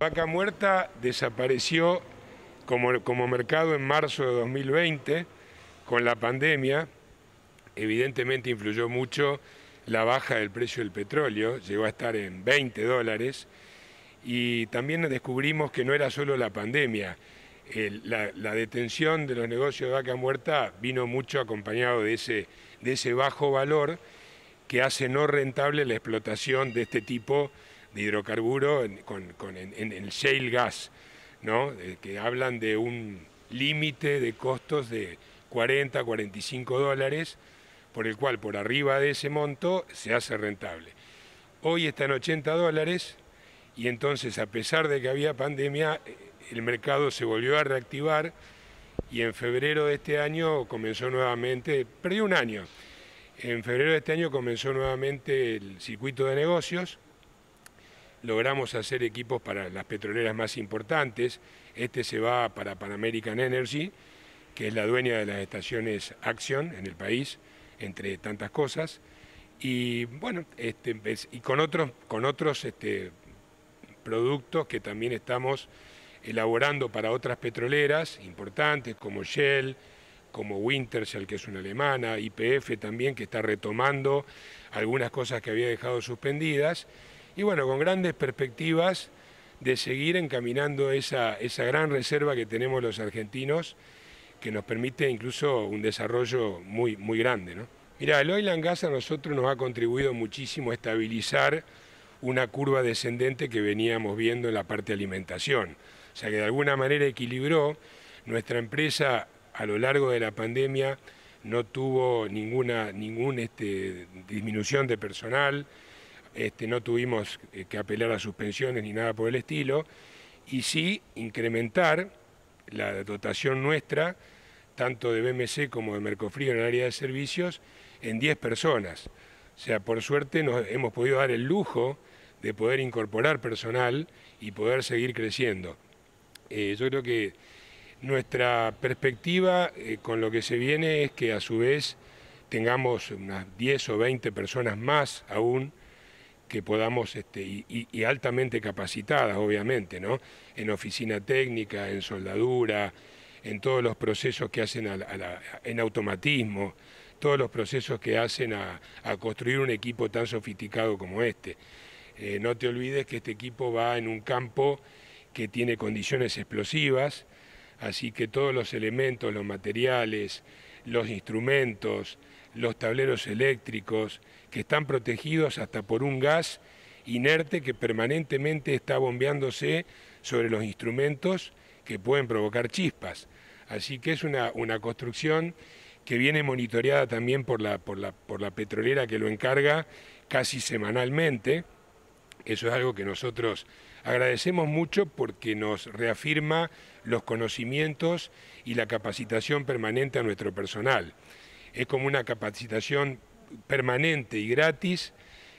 Vaca Muerta desapareció como, mercado en marzo de 2020 con la pandemia. Evidentemente influyó mucho la baja del precio del petróleo, llegó a estar en 20 dólares. Y también descubrimos que no era solo la pandemia. la, detención de los negocios de vaca muerta vino mucho acompañado de ese, de ese bajo valor que hace no rentable la explotación de este tipo de hidrocarburo en, con, el shale gas, ¿no? que hablan de un límite de costos de 40, 45 dólares, por el cual por arriba de ese monto se hace rentable. Hoy está en 80 dólares y entonces a pesar de que había pandemia, eh, el mercado se volvió a reactivar y en febrero de este año comenzó nuevamente, Perdió un año, en febrero de este año comenzó nuevamente el circuito de negocios, logramos hacer equipos para las petroleras más importantes. Este se va para Pan American Energy, que es la dueña de las estaciones Action en el país, entre tantas cosas. Y bueno, este, y con otros, con otros este, productos que también estamos elaborando para otras petroleras importantes como Shell, como Wintershell, que es una alemana, IPF también, que está retomando algunas cosas que había dejado suspendidas y bueno, con grandes perspectivas de seguir encaminando esa, gran reserva que tenemos los argentinos, que nos permite incluso un desarrollo muy, muy grande. ¿no? Mira, el oil and gas a nosotros nos ha contribuido muchísimo a estabilizar una curva descendente que veníamos viendo en la parte de alimentación. O sea que de alguna manera equilibró. Nuestra empresa a lo largo de la pandemia no tuvo ninguna ningún, este, disminución de personal, este, no tuvimos eh, que apelar a suspensiones ni nada por el estilo, y sí incrementar la dotación nuestra, tanto de BMC como de Mercofrío en el área de servicios, en 10 personas. O sea, por suerte nos hemos podido dar el lujo de poder incorporar personal y poder seguir creciendo. Eh, yo creo que nuestra perspectiva eh, con lo que se viene es que a su vez tengamos unas 10 o 20 personas más aún que podamos, este, y, altamente capacitadas, obviamente, ¿no? En oficina técnica, en soldadura, en todos los procesos que hacen en automatismo, todos los procesos que hacen a, construir un equipo tan sofisticado como este. Eh, no te olvides que este equipo va en un campo que tiene condiciones explosivas, así que todos los elementos, los materiales, los instrumentos, los tableros eléctricos, que están protegidos hasta por un gas inerte que permanentemente está bombeándose sobre los instrumentos que pueden provocar chispas. Así que es una, construcción que viene monitoreada también por por la petrolera que lo encarga casi semanalmente. Eso es algo que nosotros agradecemos mucho porque nos reafirma los conocimientos y la capacitación permanente a nuestro personal es como una capacitación permanente y gratis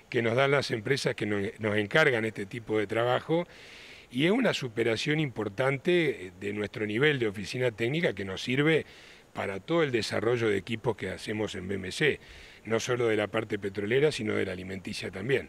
que nos dan las empresas que nos, encargan este tipo de trabajo y es una superación importante de nuestro nivel de oficina técnica que nos sirve para todo el desarrollo de equipos que hacemos en BMC, no solo de la parte petrolera, sino de la alimenticia también.